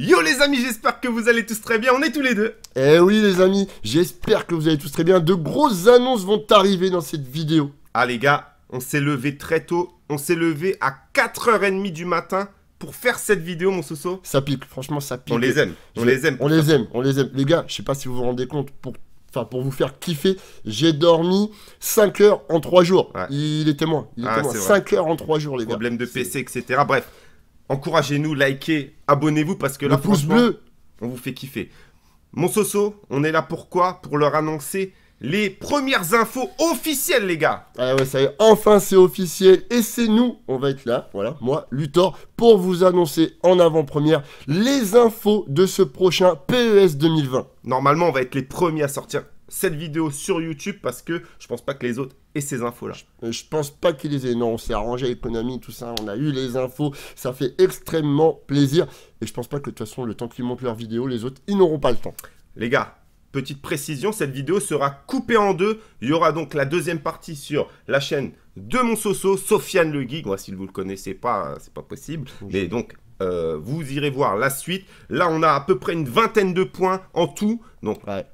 Yo les amis, j'espère que vous allez tous très bien, on est tous les deux Eh oui les amis, j'espère que vous allez tous très bien, de grosses annonces vont arriver dans cette vidéo Ah les gars, on s'est levé très tôt, on s'est levé à 4h30 du matin pour faire cette vidéo mon Soso Ça pique, franchement ça pique On les aime, on les aime On les aime, on les aime Les gars, je sais pas si vous vous rendez compte, pour enfin pour vous faire kiffer, j'ai dormi 5 h en 3 jours. Il était moins. Il était ah, moins. 5 h en 3 jours, les gars. Problème de PC, etc. Bref, Encouragez-nous, likez, abonnez-vous parce que la pouce bleu, on vous fait kiffer. Mon Soso, on est là pourquoi Pour leur annoncer les premières infos officielles, les gars. Ah ouais, ça y est, enfin c'est officiel et c'est nous. On va être là, voilà, moi, Luthor, pour vous annoncer en avant-première les infos de ce prochain PES 2020. Normalement, on va être les premiers à sortir cette vidéo sur YouTube parce que je pense pas que les autres aient ces infos-là. Je euh, pense pas qu'ils les aient. Non, on s'est arrangé avec Konami, tout ça, on a eu les infos, ça fait extrêmement plaisir. Et je pense pas que de toute façon, le temps qu'ils montent leur vidéo, les autres, ils n'auront pas le temps. Les gars, petite précision, cette vidéo sera coupée en deux. Il y aura donc la deuxième partie sur la chaîne de mon soso, Sofiane Le Geek. si vous ne le connaissez pas, hein, c'est pas possible. Mais donc, euh, vous irez voir la suite. Là, on a à peu près une vingtaine de points en tout. Donc, ouais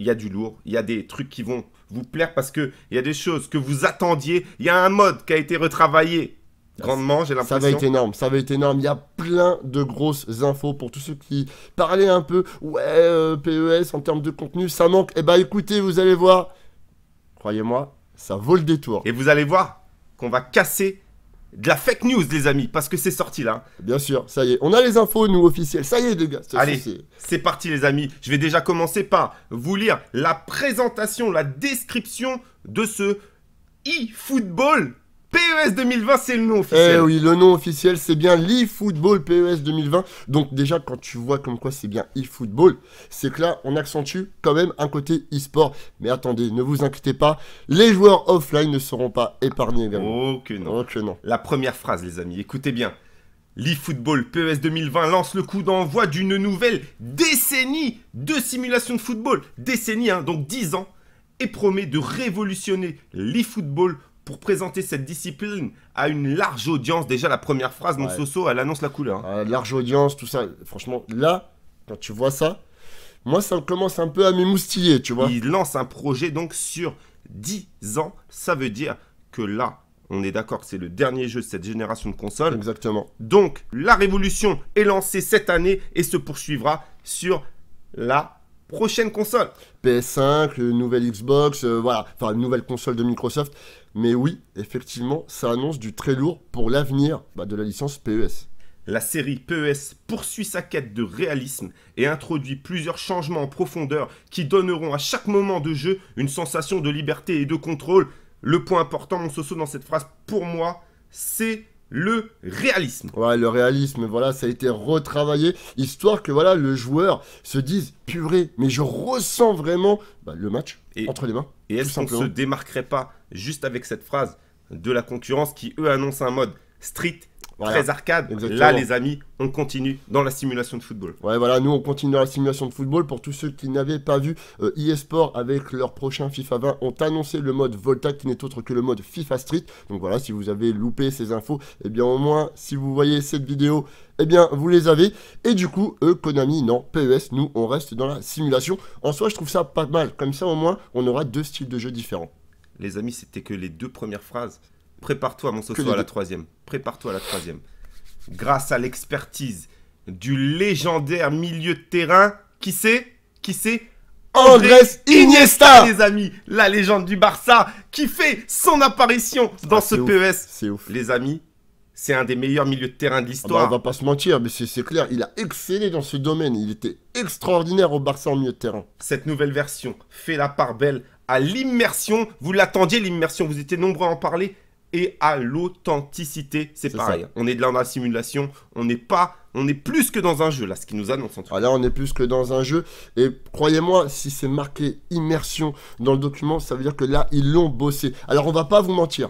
il y a du lourd, il y a des trucs qui vont vous plaire parce qu'il y a des choses que vous attendiez, il y a un mode qui a été retravaillé grandement, j'ai l'impression. Ça va être énorme, ça va être énorme. Il y a plein de grosses infos pour tous ceux qui parlaient un peu, ouais, euh, PES en termes de contenu, ça manque. et eh bah ben, écoutez, vous allez voir, croyez-moi, ça vaut le détour. Et vous allez voir qu'on va casser de la fake news, les amis, parce que c'est sorti là. Bien sûr, ça y est. On a les infos, nous, officiels, Ça y est, les gars. Allez, c'est parti, les amis. Je vais déjà commencer par vous lire la présentation, la description de ce e-football PES 2020, c'est le nom officiel. Eh oui, le nom officiel, c'est bien l'eFootball PES 2020. Donc déjà, quand tu vois comme quoi c'est bien eFootball, c'est que là, on accentue quand même un côté e-sport. Mais attendez, ne vous inquiétez pas, les joueurs offline ne seront pas épargnés également. Oh que non. Oh non. La première phrase, les amis, écoutez bien. L'eFootball PES 2020 lance le coup d'envoi d'une nouvelle décennie de simulation de football. Décennie, hein, donc 10 ans. Et promet de révolutionner l'eFootball pour présenter cette discipline à une large audience. Déjà, la première phrase, mon Soso, elle annonce la couleur. Ah, large audience, tout ça. Franchement, là, quand tu vois ça, moi, ça commence un peu à m'émoustiller, tu vois. Il lance un projet donc sur 10 ans. Ça veut dire que là, on est d'accord, c'est le dernier jeu de cette génération de consoles. Exactement. Donc, la révolution est lancée cette année et se poursuivra sur la prochaine console. PS5, nouvelle Xbox, euh, voilà, enfin nouvelle console de Microsoft. Mais oui, effectivement, ça annonce du très lourd pour l'avenir bah, de la licence PES. La série PES poursuit sa quête de réalisme et introduit plusieurs changements en profondeur qui donneront à chaque moment de jeu une sensation de liberté et de contrôle. Le point important, mon soso, dans cette phrase, pour moi, c'est le réalisme. Ouais, le réalisme, voilà, ça a été retravaillé, histoire que voilà, le joueur se dise purée, mais je ressens vraiment bah, le match et, entre les mains. Et est-ce se démarquerait pas juste avec cette phrase de la concurrence qui, eux, annoncent un mode street très arcade. Là, les amis, on continue dans la simulation de football. Ouais, voilà, nous, on continue dans la simulation de football. Pour tous ceux qui n'avaient pas vu, euh, eSport avec leur prochain FIFA 20 ont annoncé le mode Volta qui n'est autre que le mode FIFA Street. Donc voilà, si vous avez loupé ces infos, eh bien au moins, si vous voyez cette vidéo, eh bien vous les avez. Et du coup, eux, Konami, non, PES, nous, on reste dans la simulation. En soi, je trouve ça pas mal. Comme ça, au moins, on aura deux styles de jeu différents les amis, c'était que les deux premières phrases. Prépare-toi, mon Soso, à la troisième. Prépare-toi à la troisième. Grâce à l'expertise du légendaire milieu de terrain, qui c'est Qui c'est Andrés Iniesta Les amis, la légende du Barça, qui fait son apparition ah, dans ce PES. E c'est ouf. Les amis, c'est un des meilleurs milieux de terrain de ah bah, l'histoire. On ne va pas se mentir, mais c'est clair, il a excellé dans ce domaine. Il était extraordinaire au Barça en milieu de terrain. Cette nouvelle version fait la part belle à l'immersion. Vous l'attendiez, l'immersion. Vous étiez nombreux à en parler. Et à l'authenticité, c'est pareil. On est de là dans la simulation. On n'est pas on est plus que dans un jeu, là, ce qui nous annonce en ah, là, on est plus que dans un jeu. Et croyez-moi, si c'est marqué immersion dans le document, ça veut dire que là, ils l'ont bossé. Alors, on va pas vous mentir.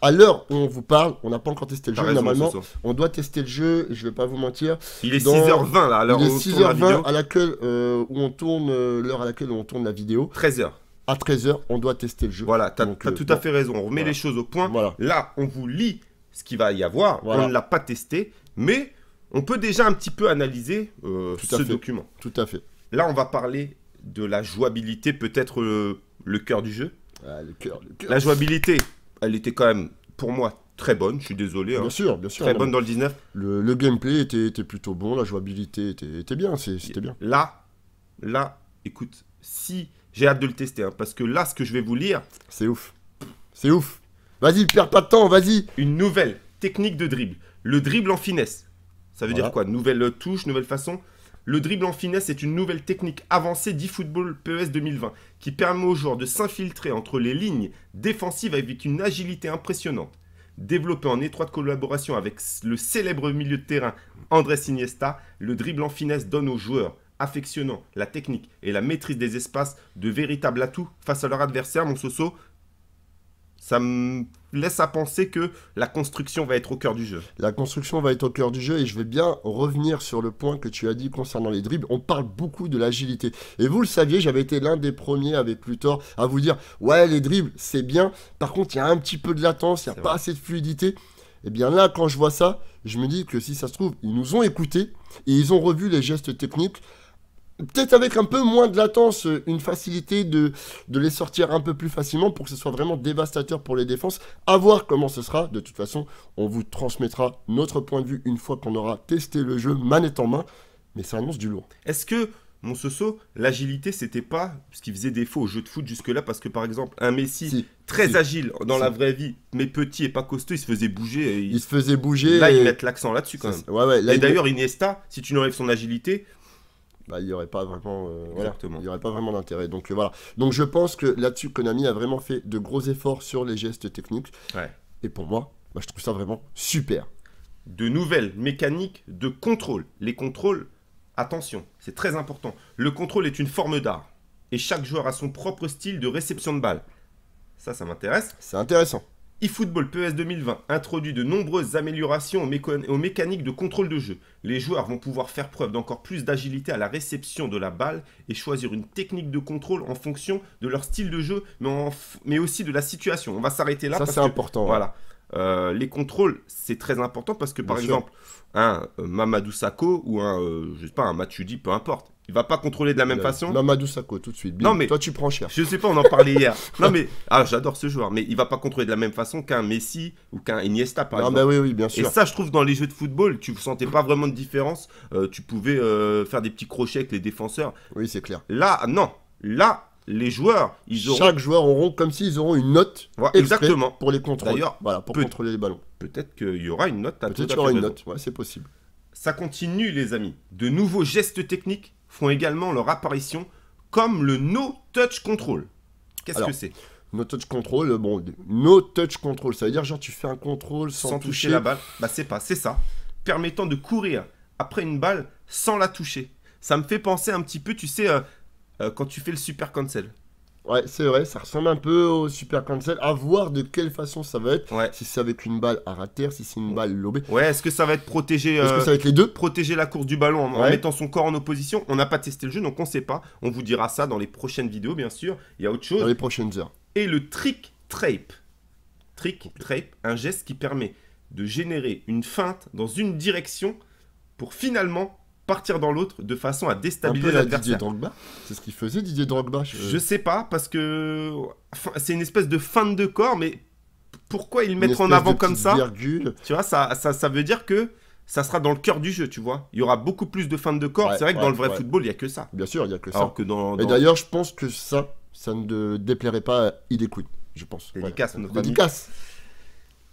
À l'heure où on vous parle, on n'a pas encore testé le jeu. Normalement, on doit tester le jeu, je ne vais pas vous mentir. Il est 6h20 là, à l'heure où on à laquelle, euh, on tourne, euh, l'heure à laquelle on tourne la vidéo. 13h à 13h, on doit tester le jeu. Voilà, tu as, euh, tout à fait raison. On remet les choses au point. Voilà. Là, on vous lit ce qu'il va y avoir. On ne l'a pas testé, mais on peut déjà un petit peu analyser euh, ce document. Tout à fait. Là, on va parler de la jouabilité, peut-être euh, le cœur du jeu. Ah, le cœur, La jouabilité, elle était quand même, pour moi, très bonne. Je suis désolé. Hein. Bien sûr, bien sûr. Très bonne dans le 19. Le, gameplay était, plutôt bon, la jouabilité était, bien. C'était bien. Là, là, écoute, si j'ai hâte de le tester, hein, parce que là, ce que je vais vous lire... C'est ouf. C'est ouf. Vas-y, perds pas de temps, vas-y. Une nouvelle technique de dribble. Le dribble en finesse. Ça veut dire quoi Nouvelle touche, nouvelle façon le dribble en finesse est une nouvelle technique avancée d'eFootball PES 2020 qui permet aux joueurs de s'infiltrer entre les lignes défensives avec une agilité impressionnante. Développé en étroite collaboration avec le célèbre milieu de terrain Andrés Iniesta, le dribble en finesse donne aux joueurs affectionnant, la technique et la maîtrise des espaces de véritables atouts face à leur adversaire, mon Soso, ça me laisse à penser que la construction va être au cœur du jeu. La construction va être au cœur du jeu et je vais bien revenir sur le point que tu as dit concernant les dribbles. On parle beaucoup de l'agilité. Et vous le saviez, j'avais été l'un des premiers avec Plutor à vous dire ouais les dribbles c'est bien, par contre il y a un petit peu de latence, il n'y a pas assez de fluidité. Et eh bien là quand je vois ça, je me dis que si ça se trouve, ils nous ont écoutés et ils ont revu les gestes techniques peut-être avec un peu moins de latence, euh, une facilité de, de, les sortir un peu plus facilement pour que ce soit vraiment dévastateur pour les défenses. A voir comment ce sera. De toute façon, on vous transmettra notre point de vue une fois qu'on aura testé le jeu manette en main. Mais ça annonce du lourd. Est-ce que, mon Soso, l'agilité, c'était pas ce qui faisait défaut au jeu de foot jusque-là Parce que, par exemple, un Messi, très agile dans la vraie vie, mais petit et pas costaud, il se faisait bouger. Et il... se faisait bouger. Là, il ils l'accent là-dessus quand même. Ouais, ouais, et d'ailleurs, Iniesta, si tu enlèves son agilité, bah, il n'y aurait pas vraiment, euh, y aurait pas vraiment d'intérêt. Donc euh, voilà. Donc je pense que là-dessus, Konami a vraiment fait de gros efforts sur les gestes techniques. Et pour moi, bah, je trouve ça vraiment super. De nouvelles mécaniques de contrôle. Les contrôles, attention, c'est très important. Le contrôle est une forme d'art. Et chaque joueur a son propre style de réception de balles. Ça, ça m'intéresse. C'est intéressant eFootball PES 2020 introduit de nombreuses améliorations aux, mécaniques de contrôle de jeu. Les joueurs vont pouvoir faire preuve d'encore plus d'agilité à la réception de la balle et choisir une technique de contrôle en fonction de leur style de jeu, mais, aussi de la situation. On va s'arrêter là. Ça, c'est important. Voilà. Euh, les contrôles, c'est très important parce que, par exemple, un euh, Mamadou Sakho ou un, euh, je sais pas, un peu importe, il va pas contrôler de la même euh, façon. Mamadou Sakho tout de suite. Non mais toi tu prends cher. Je sais pas, on en parlait hier. non mais ah j'adore ce joueur, mais il va pas contrôler de la même façon qu'un Messi ou qu'un Iniesta par non, exemple. oui, oui, bien sûr. Et ça je trouve dans les jeux de football, tu sentais pas vraiment de différence. Euh, tu pouvais euh, faire des petits crochets avec les défenseurs. Oui c'est clair. Là non, là les joueurs, ils auront... chaque joueur auront comme s'ils auront une note exactement pour les contrôler. D'ailleurs, voilà pour contrôler les ballons. Peut-être qu'il y aura une note. Peut-être qu'il y aura une note. Ouais, c'est possible. Ça continue les amis. De nouveaux gestes techniques font également leur apparition, comme le No Touch Control. Qu'est-ce que c'est No touch control, euh, bon, no touch control, ça veut dire genre tu fais un contrôle sans, toucher. la balle. Bah c'est pas, c'est ça. Permettant de courir après une balle sans la toucher. Ça me fait penser un petit peu, tu sais, euh, euh, quand tu fais le super cancel. Ouais, c'est vrai, ça ressemble un peu au Super Cancel. À voir de quelle façon ça va être. Ouais. Si c'est avec une balle à rater, si c'est une balle lobée. Ouais, est-ce que ça va être protégé Est-ce que euh, ça va être les deux Protéger la course du ballon en, mettant son corps en opposition. On n'a pas testé le jeu, donc on ne sait pas. On vous dira ça dans les prochaines vidéos, bien sûr. Il y a autre chose. Dans les prochaines heures. Et le trick trape. Trick trape, un geste qui permet de générer une feinte dans une direction pour finalement partir dans l'autre de façon à déstabiliser l'adversaire. Didier Drogba C'est ce qu'il faisait Didier Drogba je... je sais pas parce que c'est une espèce de fin de corps mais pourquoi ils le mettre en avant comme ça Tu vois ça, ça, ça veut dire que ça sera dans le cœur du jeu, tu vois. Il y aura beaucoup plus de fin de corps. c'est vrai que dans le vrai football, il n'y a que ça. Bien sûr, il n'y a que ça. Que dans, Et d'ailleurs, je pense que ça, ça ne déplairait pas à écoute je pense. Dédicace, notre Dédicace.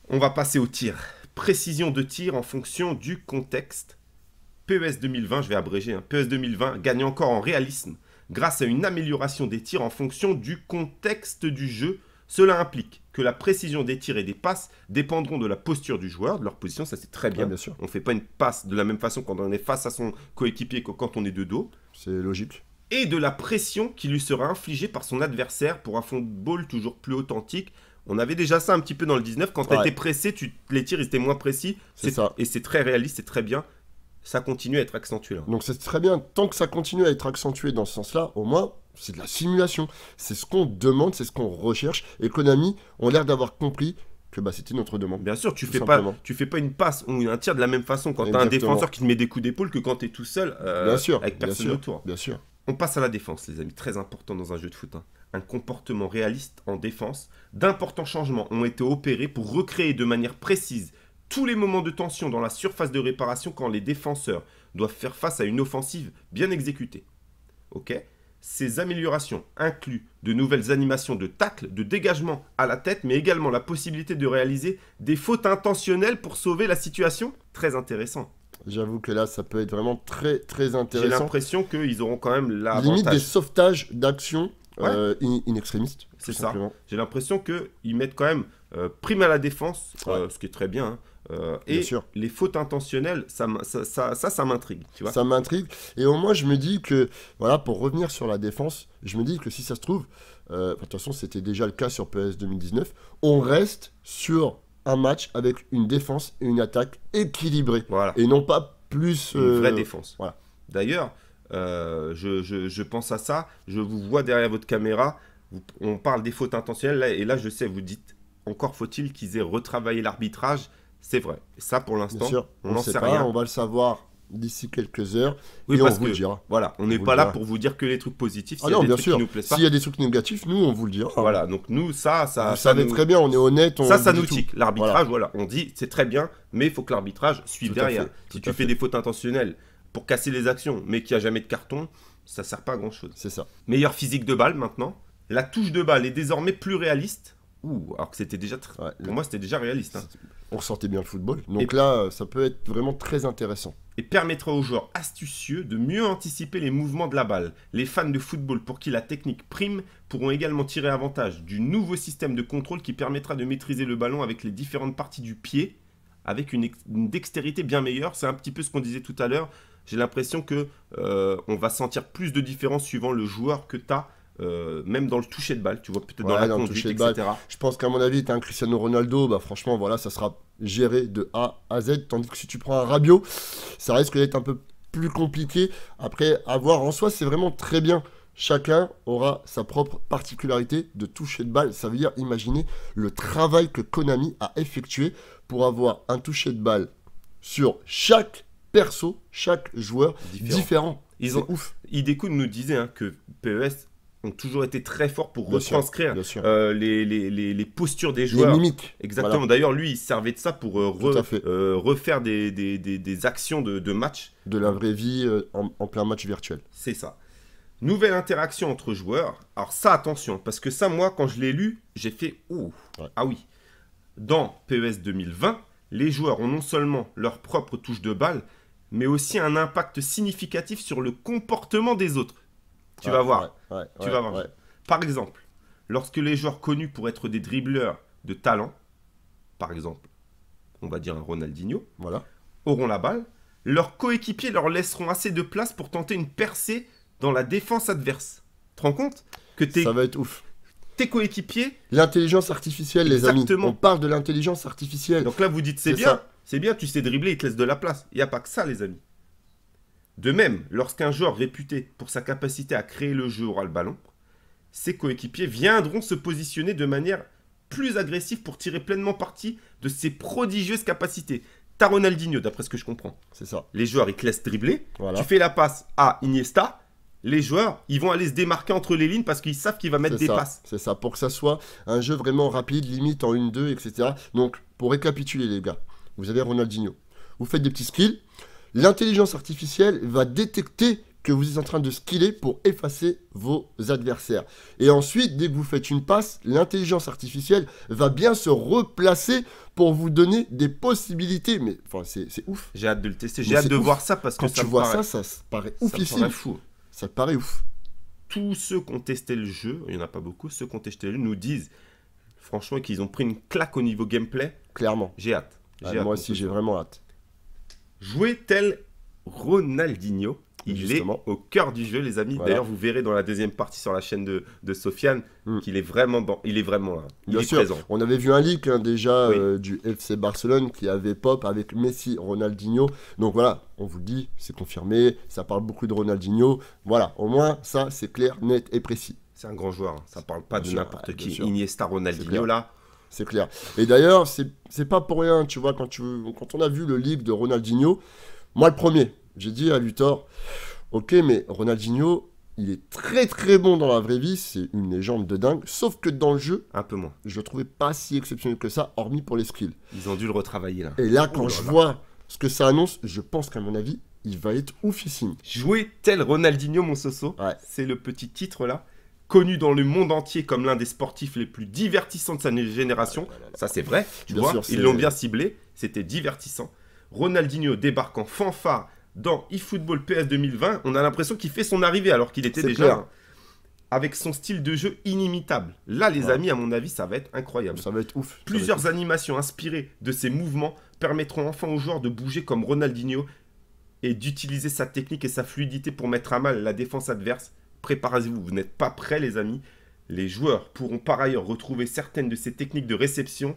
On va passer au tir. Précision de tir en fonction du contexte. PES 2020, je vais abréger, hein. PES 2020 gagne encore en réalisme grâce à une amélioration des tirs en fonction du contexte du jeu. Cela implique que la précision des tirs et des passes dépendront de la posture du joueur, de leur position, ça c'est très bien. bien sûr. On ne fait pas une passe de la même façon quand on est face à son coéquipier que quand on est de dos. C'est logique. Et de la pression qui lui sera infligée par son adversaire pour un football toujours plus authentique. On avait déjà ça un petit peu dans le 19. Quand tu étais pressé, les tirs étaient moins précis. C'est ça. Et c'est très réaliste, c'est très bien ça continue à être accentué. Donc c'est très bien, tant que ça continue à être accentué dans ce sens-là, au moins, c'est de la simulation. C'est ce qu'on demande, c'est ce qu'on recherche. Et Konami ont l'air d'avoir compris que bah, c'était notre demande. Bien sûr, tu fais pas, tu fais pas une passe ou un tir de la même façon quand tu as un défenseur qui te met des coups d'épaule que quand tu es tout seul euh, avec personne autour. Bien sûr. On passe à la défense, les amis, très important dans un jeu de foot. Hein. Un comportement réaliste en défense. D'importants changements ont été opérés pour recréer de manière précise tous les moments de tension dans la surface de réparation quand les défenseurs doivent faire face à une offensive bien exécutée. Ok ces améliorations incluent de nouvelles animations de tacle, de dégagement à la tête, mais également la possibilité de réaliser des fautes intentionnelles pour sauver la situation. Très intéressant. J'avoue que là, ça peut être vraiment très très intéressant. J'ai l'impression qu'ils auront quand même la limite des sauvetages d'action euh, ouais. in, C'est ça. J'ai l'impression qu'ils mettent quand même euh, prime à la défense, euh, ce qui est très bien. Hein. Euh, et les fautes intentionnelles, ça, ça, ça, ça, ça m'intrigue. Ça m'intrigue. Et au moins, je me dis que, voilà, pour revenir sur la défense, je me dis que si ça se trouve, euh, de toute façon, c'était déjà le cas sur PS 2019, on reste sur un match avec une défense et une attaque équilibrées. Voilà. Et non pas plus. Une vraie euh, défense. Voilà. D'ailleurs, je, je, pense à ça, je vous vois derrière votre caméra, on parle des fautes intentionnelles, et là, je sais, vous dites, encore faut-il qu'ils aient retravaillé l'arbitrage c'est vrai. ça, pour l'instant, on n'en sait rien. On va le savoir d'ici quelques heures et on vous le dira. Voilà, on n'est pas là pour vous dire que les trucs positifs. nous plaisent pas. si y a des trucs négatifs, nous on vous le dira. Voilà, donc nous ça, ça, ça va très bien, on est honnête. ça, ça nous tique. L'arbitrage, voilà. on dit c'est très bien, mais il faut que l'arbitrage suive derrière. si tu fais des fautes intentionnelles pour casser les actions, mais qu'il n'y a jamais de carton, ça sert pas à grand chose. C'est ça. Meilleure physique de balle maintenant. La touche de balle est désormais plus réaliste ouh, alors que c'était déjà, pour moi, c'était déjà réaliste. Hein. On sentait bien le football. Donc là, ça peut être vraiment très intéressant. Et permettra aux joueurs astucieux de mieux anticiper les mouvements de la balle. Les fans de football pour qui la technique prime pourront également tirer avantage du nouveau système de contrôle qui permettra de maîtriser le ballon avec les différentes parties du pied, avec une, dextérité bien meilleure. C'est un petit peu ce qu'on disait tout à l'heure. J'ai l'impression que euh, on va sentir plus de différence suivant le joueur que tu as euh, même dans le toucher de balle, tu vois, peut-être dans etc. Je pense qu'à mon avis, tu un Cristiano Ronaldo, bah franchement, voilà, ça sera géré de A à Z, tandis que si tu prends un Rabiot, ça risque d'être un peu plus compliqué. Après, avoir en soi, c'est vraiment très bien. Chacun aura sa propre particularité de toucher de balle. Ça veut dire, imaginez le travail que Konami a effectué pour avoir un toucher de balle sur chaque perso, chaque joueur différent. Ils ont ouf. nous disait hein, que PES ont toujours été très forts pour retranscrire euh, les, les, les, postures des joueurs. Les mimiques. Exactement. D'ailleurs, lui, il servait de ça pour euh, euh, refaire des, des, des, actions de, match. De la vraie vie en, plein match virtuel. C'est ça. Nouvelle interaction entre joueurs. Alors ça, attention, parce que ça, moi, quand je l'ai lu, j'ai fait « oh, Ouh, ah oui ». Dans PES 2020, les joueurs ont non seulement leur propre touche de balle, mais aussi un impact significatif sur le comportement des autres. Tu vas voir. tu vas voir. Par exemple, lorsque les joueurs connus pour être des dribbleurs de talent, par exemple, on va dire un Ronaldinho, voilà. auront la balle, leurs coéquipiers leur laisseront assez de place pour tenter une percée dans la défense adverse. Tu te rends compte que Ça va être ouf tes coéquipiers. L'intelligence artificielle, les amis. On parle de l'intelligence artificielle. Donc là, vous dites c'est bien, c'est bien, tu sais dribbler, il te laisse de la place. Il n'y a pas que ça, les amis. De même, lorsqu'un joueur réputé pour sa capacité à créer le jeu aura le ballon, ses coéquipiers viendront se positionner de manière plus agressive pour tirer pleinement parti de ses prodigieuses capacités. T'as Ronaldinho, d'après ce que je comprends. C'est ça. Les joueurs, ils te laissent dribbler. Tu fais la passe à Iniesta. Les joueurs, ils vont aller se démarquer entre les lignes parce qu'ils savent qu'il va mettre des passes. C'est ça, pour que ça soit un jeu vraiment rapide, limite en 1-2, etc. Donc, pour récapituler, les gars, vous avez Ronaldinho. Vous faites des petits skills L'intelligence artificielle va détecter que vous êtes en train de skiller pour effacer vos adversaires. Et ensuite, dès que vous faites une passe, l'intelligence artificielle va bien se replacer pour vous donner des possibilités. Mais enfin, c'est ouf. J'ai hâte de le tester, j'ai hâte de voir ça parce que ça tu vois ça, ça paraît ouf Ça paraît fou. Ça paraît ouf. Tous ceux qui ont testé le jeu, il n'y en a pas beaucoup, ceux qui ont testé le jeu nous disent franchement qu'ils ont pris une claque au niveau gameplay. Clairement. J'ai hâte. Ah, hâte. Moi aussi, j'ai vraiment hâte. Jouer tel Ronaldinho. Il est au cœur du jeu, les amis. D'ailleurs, vous verrez dans la deuxième partie sur la chaîne de, Sofiane hmm. qu'il est vraiment bon. Il est vraiment là. Bien sûr. On avait vu un leak hein, déjà euh, du FC Barcelone qui avait pop avec Messi, Ronaldinho. Donc voilà, on vous le dit, c'est confirmé. Ça parle beaucoup de Ronaldinho. Voilà, au moins ça, c'est clair, net et précis. C'est un grand joueur. Hein. Ça parle pas de n'importe qui. Iniesta, Ronaldinho là c'est clair. Et d'ailleurs, c'est pas pour rien, tu vois, quand, tu, quand on a vu le livre de Ronaldinho, moi le premier, j'ai dit à Luthor, ok, mais Ronaldinho, il est très très bon dans la vraie vie, c'est une légende de dingue, sauf que dans le jeu, un peu moins. Je le trouvais pas si exceptionnel que ça, hormis pour les skills. Ils ont dû le retravailler là. Et là, quand je vois ce que ça annonce, je pense qu'à mon avis, il va être oufissime. Jouer tel Ronaldinho, mon soso, c'est le petit titre là connu dans le monde entier comme l'un des sportifs les plus divertissants de sa génération. Ça, c'est vrai. Tu vois, ils l'ont bien ciblé. C'était divertissant. Ronaldinho débarque en fanfare dans eFootball PS 2020. On a l'impression qu'il fait son arrivée alors qu'il était déjà. avec son style de jeu inimitable. Là, les amis, à mon avis, ça va être incroyable. Ça va être ouf. Plusieurs animations inspirées de ses mouvements permettront enfin aux joueurs de bouger comme Ronaldinho et d'utiliser sa technique et sa fluidité pour mettre à mal la défense adverse. Préparez-vous, vous, n'êtes pas prêts les amis. Les joueurs pourront par ailleurs retrouver certaines de ces techniques de réception,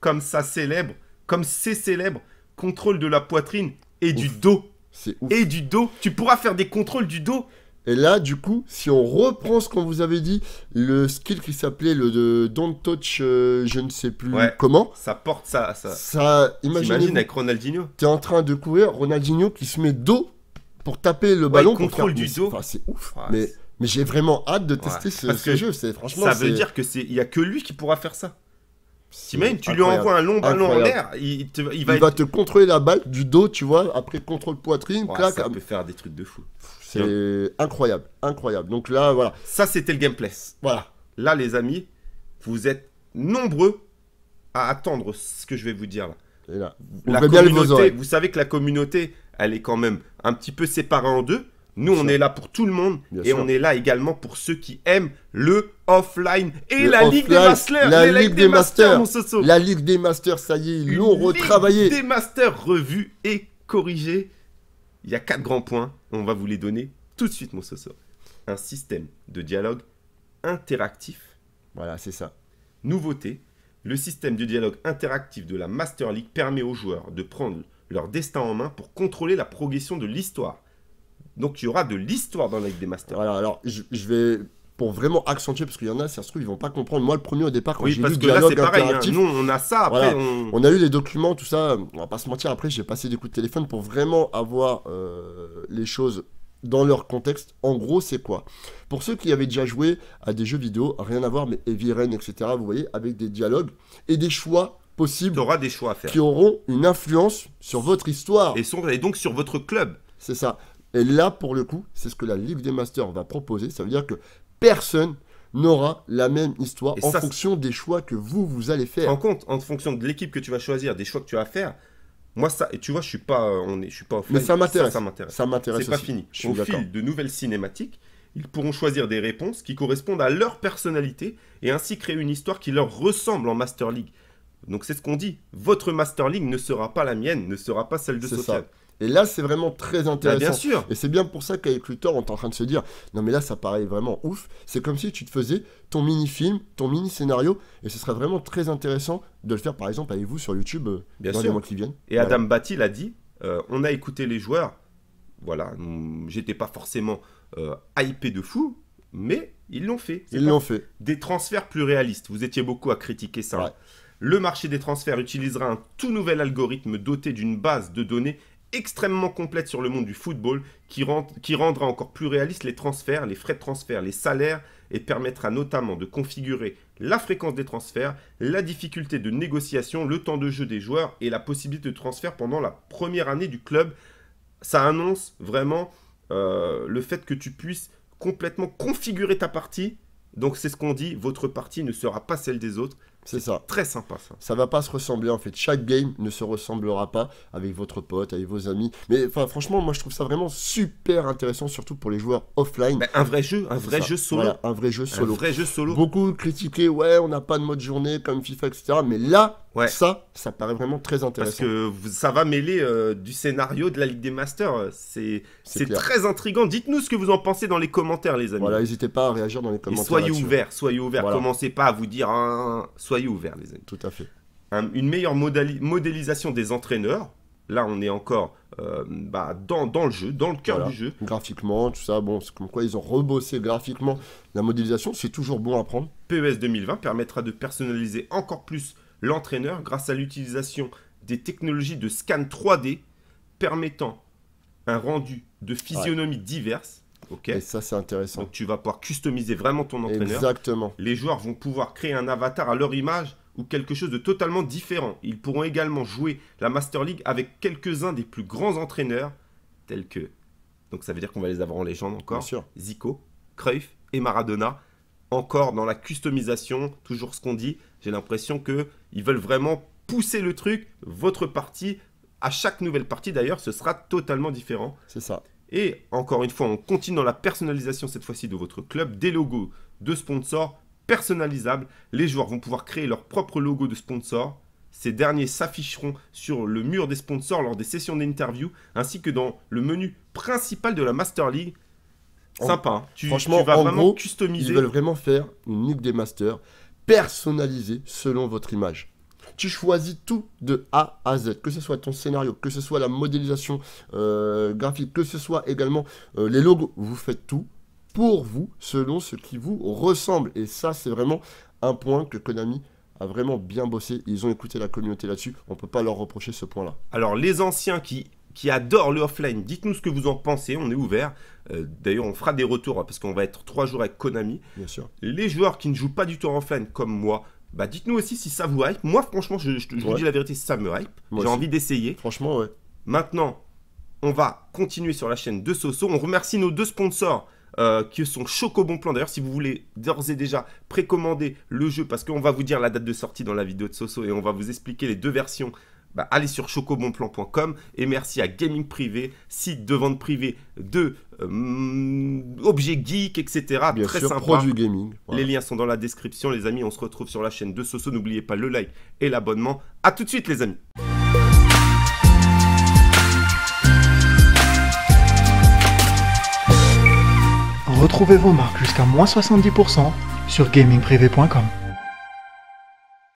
comme ça célèbre, comme c'est célèbre, contrôle de la poitrine et du dos. C'est Et du dos. Tu pourras faire des contrôles du dos. Et là, du coup, si on reprend ce qu'on vous avait dit, le skill qui s'appelait le de Don't Touch, euh, je ne sais plus comment. Ça porte ça. Ça, imagine avec Ronaldinho. T'es en train de courir, Ronaldinho qui se met dos pour taper le ballon. pour contrôle du dos. c'est ouf. mais mais j'ai vraiment hâte de tester ce, jeu. C'est franchement. Ça veut dire que c'est il y a que lui qui pourra faire ça. si même tu lui envoies un long ballon en l'air, il, va, te contrôler la balle du dos, tu vois, après contrôle poitrine, Ça peut faire des trucs de fou. C'est incroyable, incroyable. Donc là, voilà. Ça, c'était le gameplay. Voilà. Là, les amis, vous êtes nombreux à attendre ce que je vais vous dire la communauté, vous savez que la communauté, elle est quand même un petit peu séparée en deux. Nous, on est là pour tout le monde et on est là également pour ceux qui aiment le offline et la Ligue des Masters. La, Ligue, des, Masters, ça y est, ils l'ont retravaillé. Ligue des Masters revue et corrigée. Il y a quatre grands points, on va vous les donner tout de suite, mon Soso. Un système de dialogue interactif. Voilà, c'est ça. Nouveauté, le système de dialogue interactif de la Master League permet aux joueurs de prendre leur destin en main pour contrôler la progression de l'histoire. Donc il y aura de l'histoire dans la des Masters. Voilà, alors je, vais pour vraiment accentuer parce qu'il y en a ça se trouve ils vont pas comprendre moi le premier au départ quand j'ai lu le dialogue là, pareil, hein. nous on a ça après on... a eu les documents tout ça on va pas se mentir après j'ai passé des coups de téléphone pour vraiment avoir euh, les choses dans leur contexte en gros c'est quoi pour ceux qui avaient déjà joué à des jeux vidéo rien à voir mais Heavy etc vous voyez avec des dialogues et des choix tu auras des choix à faire. Qui auront une influence sur votre histoire. Et, sont donc sur votre club. C'est ça. Et là, pour le coup, c'est ce que la Ligue des Masters va proposer. Ça veut dire que personne n'aura la même histoire en fonction des choix que vous, vous allez faire. En compte, en fonction de l'équipe que tu vas choisir, des choix que tu vas faire, moi, ça, et tu vois, je suis pas, euh, on est, je suis pas Mais ça m'intéresse. Ça, ça m'intéresse. pas fini. Je suis Au fil de nouvelles cinématiques, ils pourront choisir des réponses qui correspondent à leur personnalité et ainsi créer une histoire qui leur ressemble en Master League. Donc c'est ce qu'on dit. Votre Master League ne sera pas la mienne, ne sera pas celle de Sofiane. Et là, c'est vraiment très bah, intéressant. bien sûr. Et c'est bien pour ça qu'avec Luthor, on est en train de se dire non, mais là, ça paraît vraiment ouf. C'est comme si tu te faisais ton mini-film, ton mini-scénario. Et ce serait vraiment très intéressant de le faire, par exemple, avec vous sur YouTube euh, bien dans sûr. les mois qui viennent. Et Adam Batty l'a dit euh, on a écouté les joueurs. Voilà, mm, j'étais pas forcément euh, hypé de fou, mais ils l'ont fait. Ils l'ont fait. Des transferts plus réalistes. Vous étiez beaucoup à critiquer ça le marché des transferts utilisera un tout nouvel algorithme doté d'une base de données extrêmement complète sur le monde du football qui, rendra encore plus réaliste les transferts, les frais de transfert, les salaires et permettra notamment de configurer la fréquence des transferts, la difficulté de négociation, le temps de jeu des joueurs et la possibilité de transfert pendant la première année du club. Ça annonce vraiment euh, le fait que tu puisses complètement configurer ta partie. Donc c'est ce qu'on dit, votre partie ne sera pas celle des autres, c'est ça. Très sympa ça. Ça va pas se ressembler en fait. Chaque game ne se ressemblera pas avec votre pote, avec vos amis. Mais enfin franchement, moi je trouve ça vraiment super intéressant, surtout pour les joueurs offline. un vrai jeu, un vrai jeu solo. un vrai jeu solo. Un vrai jeu solo. Beaucoup critiqué, ouais, on n'a pas de mode journée comme FIFA, etc. Mais là, Ouais. Ça, ça paraît vraiment très intéressant. Parce que ça va mêler euh, du scénario de la Ligue des Masters. C'est très intriguant. Dites-nous ce que vous en pensez dans les commentaires, les amis. Voilà, n'hésitez pas à réagir dans les commentaires. soyez ouverts, soyez ouverts. Commencez pas à vous dire. Hein, hein, soyez ouverts, les amis. Tout à fait. une meilleure modélisation des entraîneurs. Là, on est encore euh, bah, dans, dans, le jeu, dans le cœur du jeu. Graphiquement, tout ça, bon, c'est comme quoi ils ont rebossé graphiquement la modélisation, c'est toujours bon à prendre. PES 2020 permettra de personnaliser encore plus l'entraîneur, grâce à l'utilisation des technologies de scan 3D permettant un rendu de physionomie diverse. ok Et ça, c'est intéressant. Donc, tu vas pouvoir customiser vraiment ton entraîneur. Exactement. Les joueurs vont pouvoir créer un avatar à leur image ou quelque chose de totalement différent. Ils pourront également jouer la Master League avec quelques-uns des plus grands entraîneurs, tels que. Donc, ça veut dire qu'on va les avoir en légende encore. Bien sûr. Zico, Cruyff et Maradona. Encore dans la customisation, toujours ce qu'on dit, j'ai l'impression que ils veulent vraiment pousser le truc. Votre partie, à chaque nouvelle partie d'ailleurs, ce sera totalement différent. C'est ça. Et encore une fois, on continue dans la personnalisation cette fois-ci de votre club, des logos de sponsors personnalisables. Les joueurs vont pouvoir créer leur propre logo de sponsor. Ces derniers s'afficheront sur le mur des sponsors lors des sessions d'interview, ainsi que dans le menu principal de la Master League. Sympa. Hein. tu, franchement, vas vraiment gros, customiser. Ils veulent vraiment faire une nuque des masters personnalisé selon votre image. Tu choisis tout de A à Z, que ce soit ton scénario, que ce soit la modélisation euh, graphique, que ce soit également euh, les logos. Vous faites tout pour vous, selon ce qui vous ressemble. Et ça, c'est vraiment un point que Konami a vraiment bien bossé. Ils ont écouté la communauté là-dessus. On ne peut pas leur reprocher ce point-là. Alors, les anciens qui qui adore le offline. Dites-nous ce que vous en pensez, on est ouvert. Euh, d'ailleurs, on fera des retours hein, parce qu'on va être trois jours avec Konami. Bien sûr. Les joueurs qui ne jouent pas du tout en offline comme moi, bah dites-nous aussi si ça vous hype. Moi, franchement, je, vous dis la vérité, ça me hype. J'ai envie d'essayer. Franchement, ouais. Maintenant, on va continuer sur la chaîne de Soso. On remercie nos deux sponsors. Euh, qui sont bon plan. D'ailleurs, si vous voulez d'ores et déjà précommander le jeu, parce qu'on va vous dire la date de sortie dans la vidéo de Soso et on va vous expliquer les deux versions bah, allez sur chocobonplan.com et merci à Gaming Privé, site de vente privée de euh, objets geeks, etc. Très sympa. Les liens sont dans la description, les amis. On se retrouve sur la chaîne de Soso. N'oubliez pas le like et l'abonnement. A tout de suite, les amis. Retrouvez vos marques jusqu'à moins 70% sur gamingprivé.com.